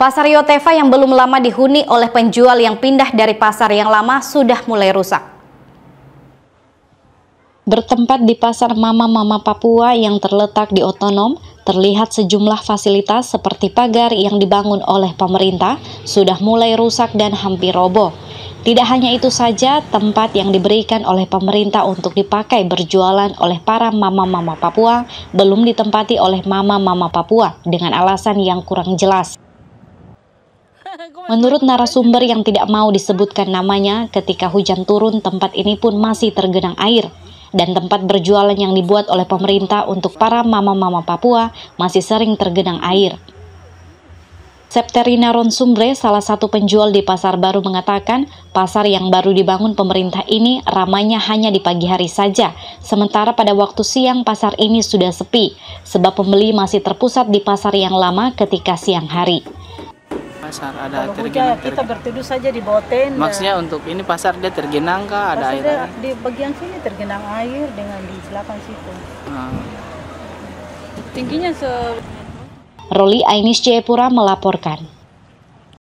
Pasar Yotefa yang belum lama dihuni oleh penjual yang pindah dari pasar yang lama sudah mulai rusak. Bertempat di pasar mama-mama Papua yang terletak di otonom, terlihat sejumlah fasilitas seperti pagar yang dibangun oleh pemerintah sudah mulai rusak dan hampir roboh. Tidak hanya itu saja, tempat yang diberikan oleh pemerintah untuk dipakai berjualan oleh para mama-mama Papua belum ditempati oleh mama-mama Papua dengan alasan yang kurang jelas. Menurut narasumber yang tidak mau disebutkan namanya, ketika hujan turun tempat ini pun masih tergenang air. Dan tempat berjualan yang dibuat oleh pemerintah untuk para mama-mama Papua masih sering tergenang air. Septerina Ronsumbre, salah satu penjual di Pasar Baru mengatakan, pasar yang baru dibangun pemerintah ini ramainya hanya di pagi hari saja, sementara pada waktu siang pasar ini sudah sepi, sebab pembeli masih terpusat di pasar yang lama ketika siang hari pasar ada Kalau tergenang hujan, kita berteduh saja di bawah tenda maksudnya untuk ini pasar dia tergenang kah ada pasar air, dia, di bagian sini tergenang air dengan di belakang situ hmm. tingginya se Roli Ainis Jayapura melaporkan